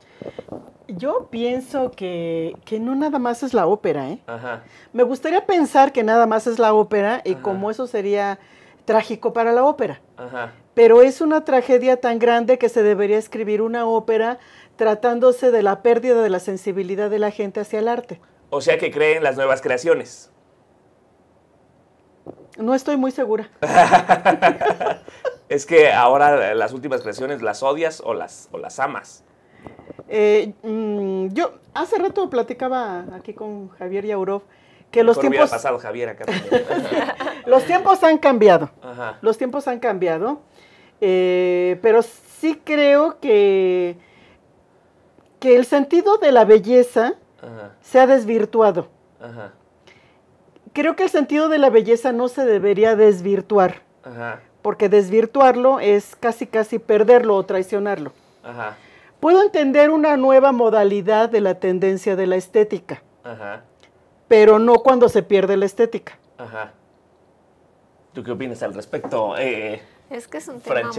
Speaker 5: Yo pienso que, que, no nada más es la ópera, ¿eh? Me gustaría pensar que nada más es la ópera y como eso sería trágico para la ópera. Pero es una tragedia tan grande que se debería escribir una ópera tratándose de la pérdida de la sensibilidad de la gente hacia el arte.
Speaker 1: O sea que creen las nuevas creaciones.
Speaker 5: No estoy muy segura.
Speaker 1: es que ahora las últimas creaciones las odias o las, o las amas.
Speaker 5: Eh, mm, yo hace rato platicaba aquí con Javier Yaurov que los tiempos... pasado Javier acá. los tiempos han cambiado. Los tiempos han cambiado. Eh, pero sí creo que, que el sentido de la belleza se ha desvirtuado. Ajá creo que el sentido de la belleza no se debería desvirtuar. Ajá. Porque desvirtuarlo es casi casi perderlo o traicionarlo. Ajá. Puedo entender una nueva modalidad de la tendencia de la estética. Ajá. Pero no cuando se pierde la estética.
Speaker 1: Ajá. ¿Tú qué opinas al respecto? Eh,
Speaker 3: es que es un tema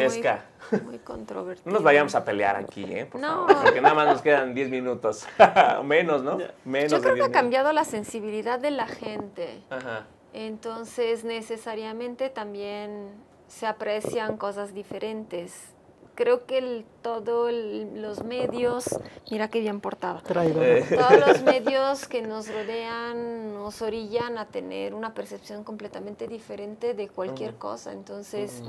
Speaker 3: Muy, controvertido.
Speaker 1: No nos vayamos a pelear aquí, ¿eh? porque nada más nos quedan 10 minutos. Menos, ¿no? Yo creo que ha cambiado
Speaker 3: la sensibilidad de la gente. Entonces, necesariamente también se aprecian cosas diferentes creo que el, todos los medios, mira qué bien portado,
Speaker 5: eh. todos los
Speaker 3: medios que nos rodean nos orillan a tener una percepción completamente diferente de cualquier cosa. Entonces,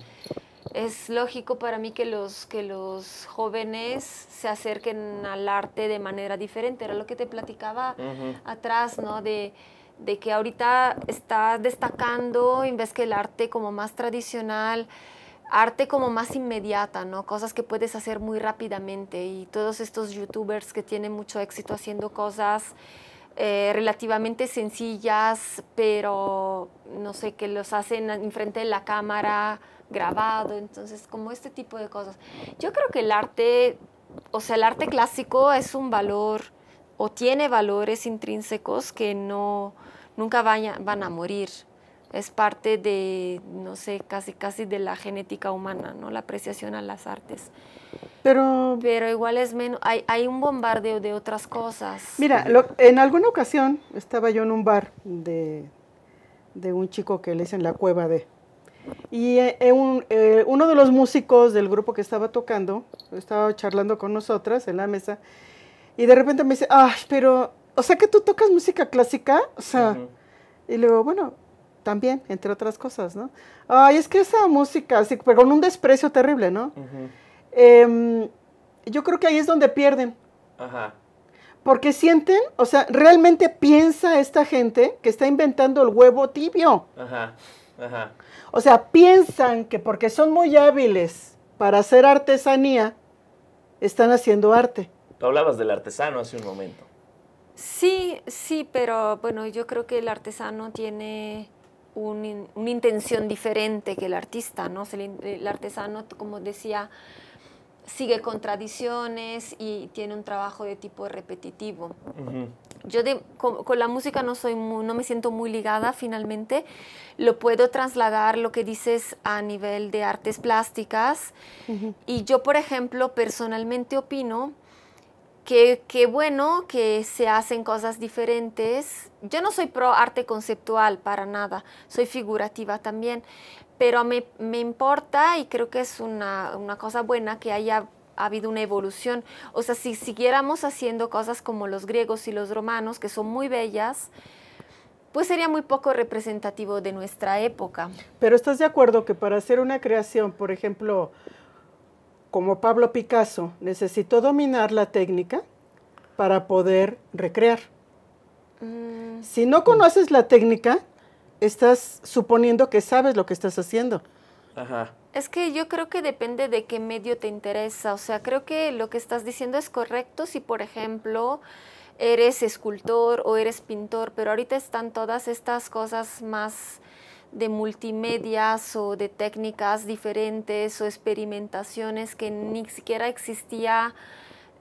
Speaker 3: es lógico para mí que los, que los jóvenes se acerquen al arte de manera diferente. Era lo que te platicaba atrás, ¿no? De, de que ahorita está destacando, en vez que el arte como más tradicional, arte como más inmediata, ¿no? Cosas que puedes hacer muy rápidamente y todos estos youtubers que tienen mucho éxito haciendo cosas eh, relativamente sencillas, pero no sé, que los hacen enfrente de la cámara, grabado, entonces como este tipo de cosas. Yo creo que el arte, o sea, el arte clásico es un valor o tiene valores intrínsecos que no, nunca van a morir es parte de, no sé, casi casi de la genética humana, ¿no? La apreciación a las artes. Pero... Pero igual es menos, hay, hay un bombardeo de otras cosas.
Speaker 2: Mira,
Speaker 5: en alguna ocasión estaba yo en un bar de, de un chico que le dicen la cueva de... Y eh, eh, eh, uno de los músicos del grupo que estaba tocando, estaba charlando con nosotras en la mesa, y de repente me dice, ay, pero, o sea que tú tocas música clásica, o sea, y le digo, bueno, también, entre otras cosas, ¿no? Ay, es que esa música, pero con un desprecio terrible, ¿no? Em, yo creo que ahí es donde pierden. Ajá. Porque sienten, o sea, realmente piensa esta gente que está inventando el huevo tibio.
Speaker 2: Ajá, ajá.
Speaker 5: O sea, piensan que porque son muy hábiles para hacer artesanía, están haciendo arte.
Speaker 1: Tú hablabas del artesano hace un momento.
Speaker 3: Sí, sí, pero bueno, yo creo que el artesano tiene una intención diferente que el artista, ¿no? El, artesano, como decía, sigue con tradiciones y tiene un trabajo de tipo repetitivo. Yo con, la música no, soy no me siento muy ligada finalmente. Lo puedo trasladar lo que dices a nivel de artes plásticas. Y yo, por ejemplo, personalmente opino que, bueno que se hacen cosas diferentes. Yo no soy pro arte conceptual para nada, soy figurativa también, pero me, importa y creo que es una, cosa buena que haya habido una evolución. O sea, si siguiéramos haciendo cosas como los griegos y los romanos, que son muy bellas, pues sería muy poco representativo de nuestra época.
Speaker 5: Pero estás de acuerdo que para hacer una creación, por ejemplo, como Pablo Picasso, necesitó dominar la técnica para poder recrear. Mm. Si no conoces la técnica, estás suponiendo que sabes lo que estás haciendo.
Speaker 3: Es que yo creo que depende de qué medio te interesa. O sea, creo que lo que estás diciendo es correcto si, por ejemplo, eres escultor o eres pintor, pero ahorita están todas estas cosas más de multimedias o de técnicas diferentes o experimentaciones que ni siquiera existía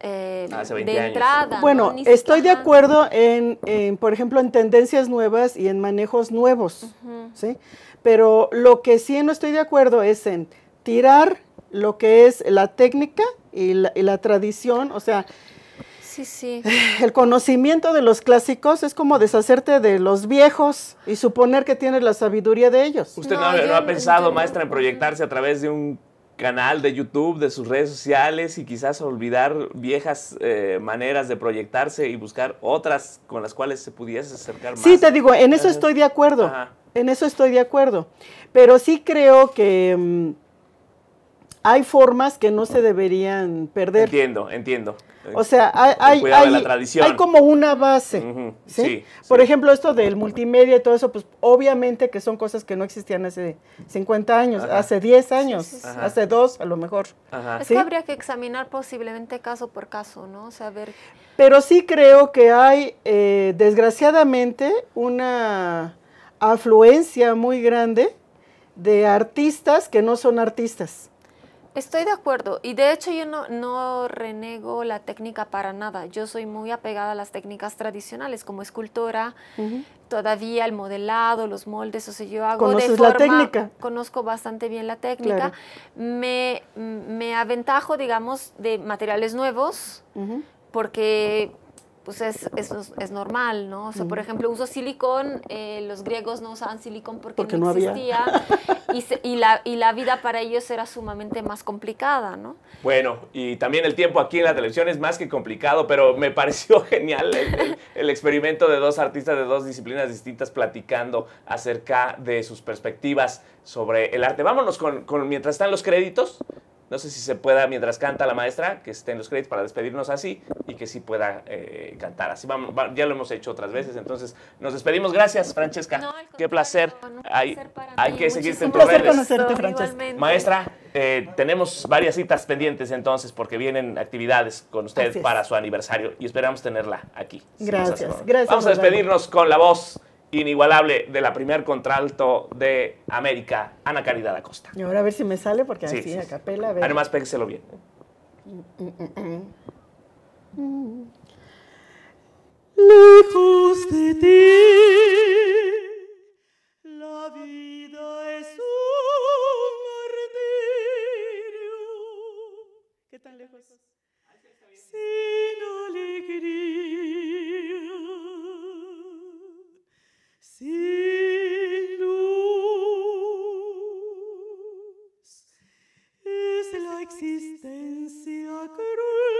Speaker 3: eh, de entrada. Bueno, estoy
Speaker 5: de acuerdo en, por ejemplo, en tendencias nuevas y en manejos nuevos, ¿sí? Pero lo que sí no estoy de acuerdo es en tirar lo que es la técnica y la tradición, o sea, sí, El conocimiento de los clásicos es como deshacerte de los viejos y suponer que tienes la sabiduría de ellos. ¿Usted no, ha pensado,
Speaker 1: maestra, en proyectarse a través de un canal de YouTube, de sus redes sociales y quizás olvidar viejas eh, maneras de proyectarse y buscar otras con las cuales se pudiese acercar más. Sí, te digo, en eso estoy
Speaker 5: de acuerdo. En eso estoy de acuerdo. Pero sí creo que mm, hay formas que no se deberían perder. Entiendo, entiendo. O sea, hay, hay, como una base. Por ejemplo, esto del multimedia y todo eso, pues obviamente que son cosas que no existían hace 50 años, hace 10 años, hace dos a lo mejor. Es que habría
Speaker 3: que examinar posiblemente caso por caso, ¿no?
Speaker 5: Pero sí creo que hay, eh, desgraciadamente, una afluencia muy grande de artistas que no son artistas.
Speaker 3: Estoy de acuerdo y de hecho yo no, no, renego la técnica para nada. Yo soy muy apegada a las técnicas tradicionales como escultora. Todavía el modelado, los moldes, o sea, yo hago de forma, la técnica? Conozco bastante bien la técnica. Me, me aventajo, digamos, de materiales nuevos porque pues es, es, normal, ¿no? O sea, por ejemplo, uso silicón, eh, los griegos no usaban silicón porque, no, existía y, la, vida para ellos era sumamente más complicada, ¿no?
Speaker 1: Bueno, y también el tiempo aquí en la televisión es más que complicado, pero me pareció genial el, experimento de dos artistas de dos disciplinas distintas platicando acerca de sus perspectivas sobre el arte. Vámonos con, con mientras están los créditos, no sé si se pueda, mientras canta la maestra, que esté en los créditos para despedirnos así y que sí pueda eh, cantar. Así vamos, ya lo hemos hecho otras veces. Entonces, nos despedimos. Gracias, Francesca. Qué placer. hay, hay que seguirte en tus redes. conocerte,
Speaker 2: Francesca. Maestra,
Speaker 1: eh, tenemos varias citas pendientes entonces porque vienen actividades con usted para su aniversario y esperamos tenerla aquí. Gracias. Gracias. Vamos a despedirnos con la voz inigualable de la primer contralto de América, Ana Caridad Acosta.
Speaker 5: Y ahora a ver si me sale, porque así, sí, a capela. A ver. Además,
Speaker 1: pégueselo bien.
Speaker 2: Lejos de ti, la
Speaker 5: vida es un martirio. ¿Qué tan lejos? Sin alegría. Sin luz
Speaker 2: es la existencia cruz.